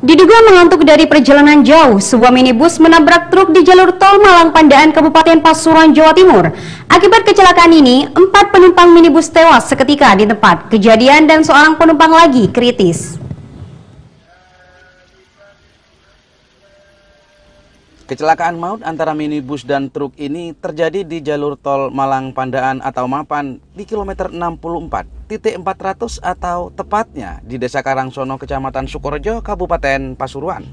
Diduga mengantuk dari perjalanan jauh, sebuah minibus menabrak truk di jalur tol Malang Pandaan Kabupaten Pasuruan, Jawa Timur. Akibat kecelakaan ini, empat penumpang minibus tewas seketika di tempat kejadian dan seorang penumpang lagi kritis. Kecelakaan maut antara minibus dan truk ini terjadi di jalur tol Malang Pandaan atau Mapan di kilometer 64, titik 400 atau tepatnya di Desa Karangsono, Kecamatan Sukorejo, Kabupaten Pasuruan.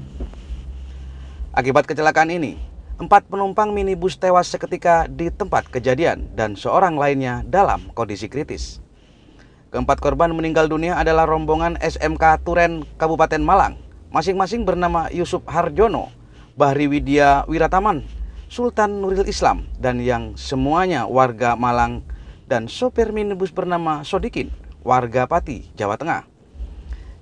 Akibat kecelakaan ini, empat penumpang minibus tewas seketika di tempat kejadian dan seorang lainnya dalam kondisi kritis. Keempat korban meninggal dunia adalah rombongan SMK Turen Kabupaten Malang, masing-masing bernama Yusuf Harjono, Bahri Widya Wirataman, Sultan Nuril Islam, dan yang semuanya warga Malang dan sopir minibus bernama Sodikin, warga Pati, Jawa Tengah.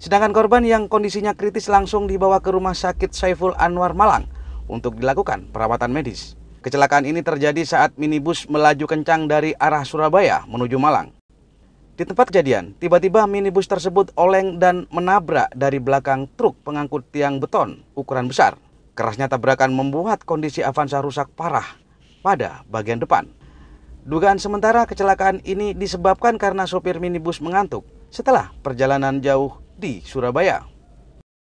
Sedangkan korban yang kondisinya kritis langsung dibawa ke rumah sakit Saiful Anwar Malang untuk dilakukan perawatan medis. Kecelakaan ini terjadi saat minibus melaju kencang dari arah Surabaya menuju Malang. Di tempat kejadian, tiba-tiba minibus tersebut oleng dan menabrak dari belakang truk pengangkut tiang beton ukuran besar Kerasnya tabrakan membuat kondisi Avanza rusak parah pada bagian depan. Dugaan sementara kecelakaan ini disebabkan karena sopir minibus mengantuk setelah perjalanan jauh di Surabaya.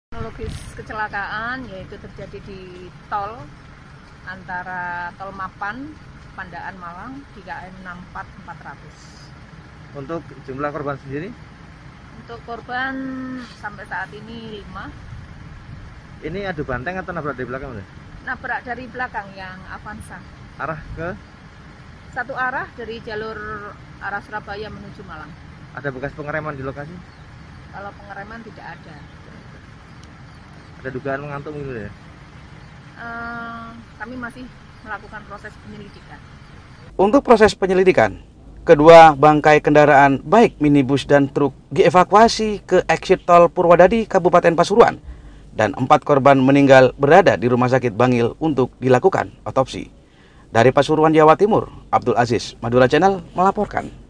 Kronologis kecelakaan yaitu terjadi di tol antara tol Mapan, Pandaan Malang 3 m 64400. Untuk jumlah korban sendiri? Untuk korban sampai saat ini 5, ini adu banteng atau nabrak dari belakang? Udah? Nabrak dari belakang yang Avanza. Arah ke? Satu arah dari jalur arah Surabaya menuju Malang. Ada bekas pengereman di lokasi? Kalau pengereman tidak ada. Ada dugaan mengantuk gitu ya? Uh, kami masih melakukan proses penyelidikan. Untuk proses penyelidikan, kedua bangkai kendaraan baik minibus dan truk dievakuasi ke exit tol Purwadadi, Kabupaten Pasuruan dan empat korban meninggal berada di Rumah Sakit Bangil untuk dilakukan otopsi. Dari Pasuruan, Jawa Timur, Abdul Aziz, Madura Channel melaporkan.